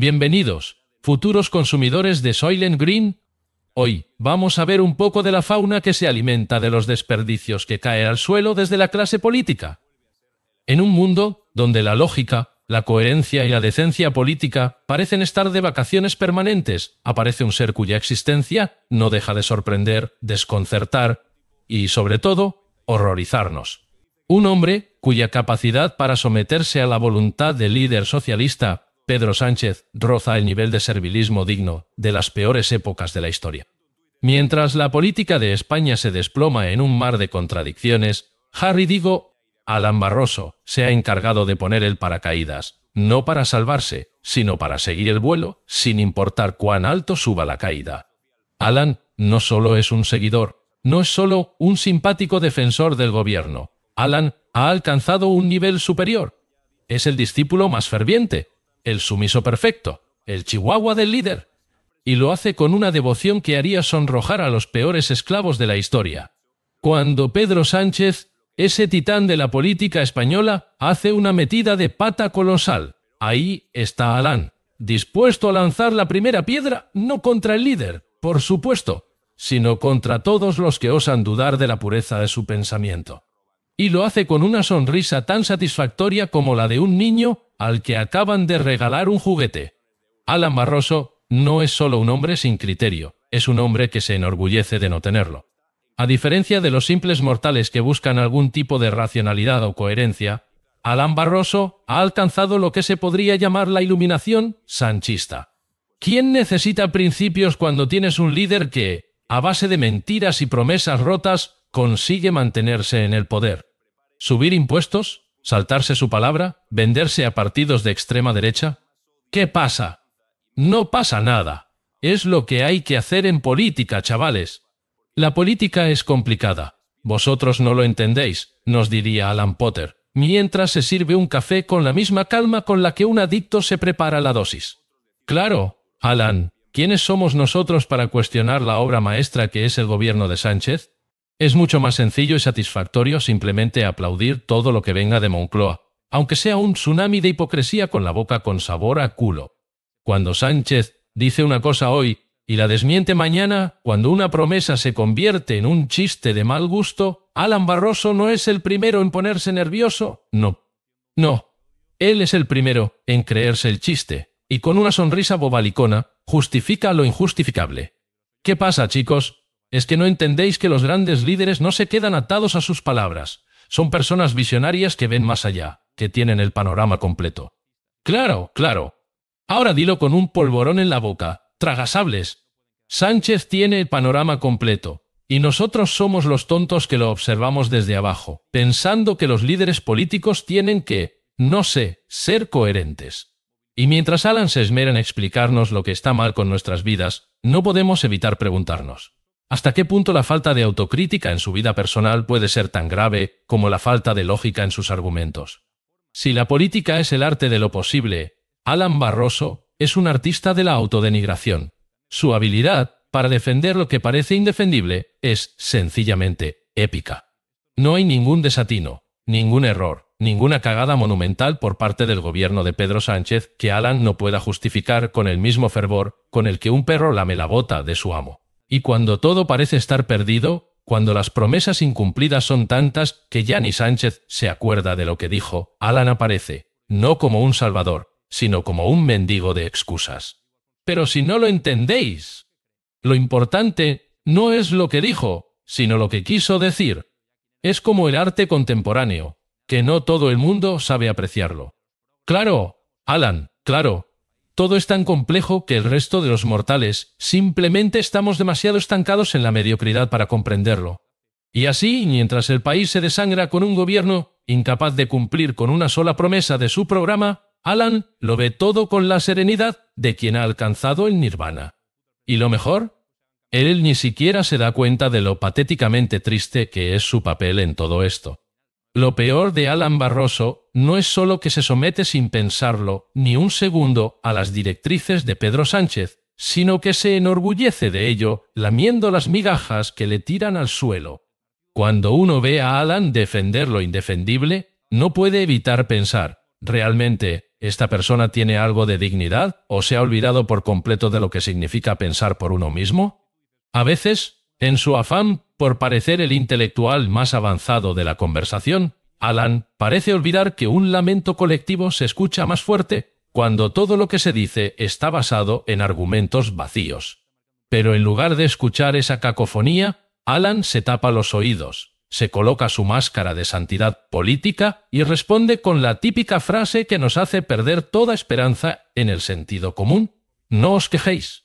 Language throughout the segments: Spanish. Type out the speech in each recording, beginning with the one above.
Bienvenidos, futuros consumidores de Soylent Green. Hoy, vamos a ver un poco de la fauna que se alimenta de los desperdicios que cae al suelo desde la clase política. En un mundo donde la lógica, la coherencia y la decencia política parecen estar de vacaciones permanentes, aparece un ser cuya existencia no deja de sorprender, desconcertar y, sobre todo, horrorizarnos. Un hombre cuya capacidad para someterse a la voluntad del líder socialista Pedro Sánchez roza el nivel de servilismo digno de las peores épocas de la historia. Mientras la política de España se desploma en un mar de contradicciones, Harry Digo, Alan Barroso, se ha encargado de poner el paracaídas, no para salvarse, sino para seguir el vuelo, sin importar cuán alto suba la caída. Alan no solo es un seguidor, no es solo un simpático defensor del gobierno. Alan ha alcanzado un nivel superior. Es el discípulo más ferviente, el sumiso perfecto, el chihuahua del líder, y lo hace con una devoción que haría sonrojar a los peores esclavos de la historia. Cuando Pedro Sánchez, ese titán de la política española, hace una metida de pata colosal, ahí está Alán, dispuesto a lanzar la primera piedra no contra el líder, por supuesto, sino contra todos los que osan dudar de la pureza de su pensamiento y lo hace con una sonrisa tan satisfactoria como la de un niño al que acaban de regalar un juguete. Alan Barroso no es solo un hombre sin criterio, es un hombre que se enorgullece de no tenerlo. A diferencia de los simples mortales que buscan algún tipo de racionalidad o coherencia, Alan Barroso ha alcanzado lo que se podría llamar la iluminación sanchista. ¿Quién necesita principios cuando tienes un líder que, a base de mentiras y promesas rotas, consigue mantenerse en el poder? subir impuestos, saltarse su palabra, venderse a partidos de extrema derecha. ¿Qué pasa? No pasa nada. Es lo que hay que hacer en política, chavales. La política es complicada. Vosotros no lo entendéis, nos diría Alan Potter, mientras se sirve un café con la misma calma con la que un adicto se prepara la dosis. Claro, Alan, ¿quiénes somos nosotros para cuestionar la obra maestra que es el gobierno de Sánchez? Es mucho más sencillo y satisfactorio simplemente aplaudir todo lo que venga de Moncloa, aunque sea un tsunami de hipocresía con la boca con sabor a culo. Cuando Sánchez dice una cosa hoy y la desmiente mañana, cuando una promesa se convierte en un chiste de mal gusto, Alan Barroso no es el primero en ponerse nervioso, no. No. Él es el primero en creerse el chiste, y con una sonrisa bobalicona, justifica lo injustificable. ¿Qué pasa, chicos? Es que no entendéis que los grandes líderes no se quedan atados a sus palabras. Son personas visionarias que ven más allá, que tienen el panorama completo. Claro, claro. Ahora dilo con un polvorón en la boca. Tragasables. Sánchez tiene el panorama completo. Y nosotros somos los tontos que lo observamos desde abajo, pensando que los líderes políticos tienen que, no sé, ser coherentes. Y mientras Alan se esmera en explicarnos lo que está mal con nuestras vidas, no podemos evitar preguntarnos. ¿Hasta qué punto la falta de autocrítica en su vida personal puede ser tan grave como la falta de lógica en sus argumentos? Si la política es el arte de lo posible, Alan Barroso es un artista de la autodenigración. Su habilidad para defender lo que parece indefendible es sencillamente épica. No hay ningún desatino, ningún error, ninguna cagada monumental por parte del gobierno de Pedro Sánchez que Alan no pueda justificar con el mismo fervor con el que un perro lame la bota de su amo. Y cuando todo parece estar perdido, cuando las promesas incumplidas son tantas que ni Sánchez se acuerda de lo que dijo, Alan aparece, no como un salvador, sino como un mendigo de excusas. Pero si no lo entendéis, lo importante no es lo que dijo, sino lo que quiso decir. Es como el arte contemporáneo, que no todo el mundo sabe apreciarlo. Claro, Alan, claro, todo es tan complejo que el resto de los mortales simplemente estamos demasiado estancados en la mediocridad para comprenderlo. Y así, mientras el país se desangra con un gobierno incapaz de cumplir con una sola promesa de su programa, Alan lo ve todo con la serenidad de quien ha alcanzado el nirvana. Y lo mejor, él ni siquiera se da cuenta de lo patéticamente triste que es su papel en todo esto. Lo peor de Alan Barroso no es solo que se somete sin pensarlo ni un segundo a las directrices de Pedro Sánchez, sino que se enorgullece de ello, lamiendo las migajas que le tiran al suelo. Cuando uno ve a Alan defender lo indefendible, no puede evitar pensar, ¿realmente esta persona tiene algo de dignidad o se ha olvidado por completo de lo que significa pensar por uno mismo? A veces en su afán por parecer el intelectual más avanzado de la conversación, Alan parece olvidar que un lamento colectivo se escucha más fuerte cuando todo lo que se dice está basado en argumentos vacíos. Pero en lugar de escuchar esa cacofonía, Alan se tapa los oídos, se coloca su máscara de santidad política y responde con la típica frase que nos hace perder toda esperanza en el sentido común. No os quejéis.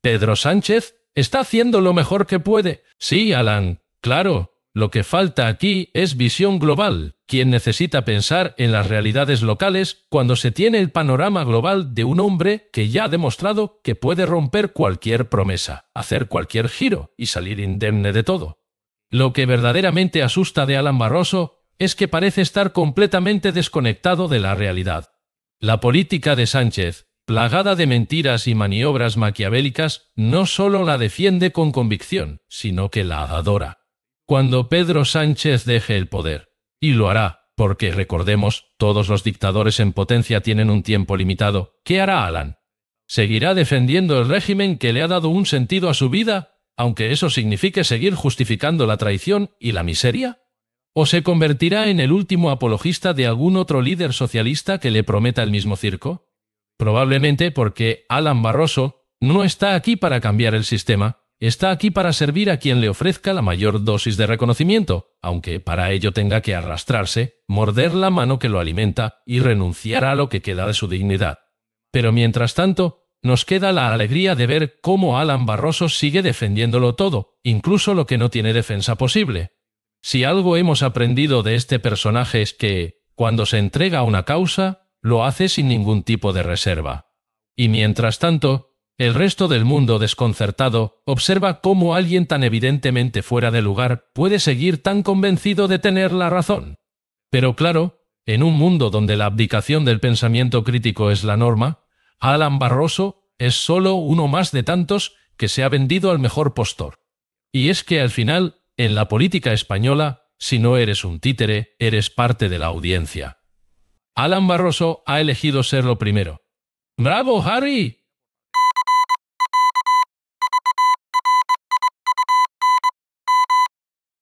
Pedro Sánchez Está haciendo lo mejor que puede. Sí, Alan, claro. Lo que falta aquí es visión global, quien necesita pensar en las realidades locales cuando se tiene el panorama global de un hombre que ya ha demostrado que puede romper cualquier promesa, hacer cualquier giro y salir indemne de todo. Lo que verdaderamente asusta de Alan Barroso es que parece estar completamente desconectado de la realidad. La política de Sánchez, plagada de mentiras y maniobras maquiavélicas, no solo la defiende con convicción, sino que la adora. Cuando Pedro Sánchez deje el poder, y lo hará, porque recordemos, todos los dictadores en potencia tienen un tiempo limitado, ¿qué hará Alan? ¿Seguirá defendiendo el régimen que le ha dado un sentido a su vida, aunque eso signifique seguir justificando la traición y la miseria? ¿O se convertirá en el último apologista de algún otro líder socialista que le prometa el mismo circo? Probablemente porque Alan Barroso no está aquí para cambiar el sistema, está aquí para servir a quien le ofrezca la mayor dosis de reconocimiento, aunque para ello tenga que arrastrarse, morder la mano que lo alimenta y renunciar a lo que queda de su dignidad. Pero mientras tanto, nos queda la alegría de ver cómo Alan Barroso sigue defendiéndolo todo, incluso lo que no tiene defensa posible. Si algo hemos aprendido de este personaje es que, cuando se entrega a una causa, lo hace sin ningún tipo de reserva. Y mientras tanto, el resto del mundo desconcertado observa cómo alguien tan evidentemente fuera de lugar puede seguir tan convencido de tener la razón. Pero claro, en un mundo donde la abdicación del pensamiento crítico es la norma, Alan Barroso es solo uno más de tantos que se ha vendido al mejor postor. Y es que al final, en la política española, si no eres un títere, eres parte de la audiencia. Alan Barroso ha elegido ser lo primero. ¡Bravo, Harry!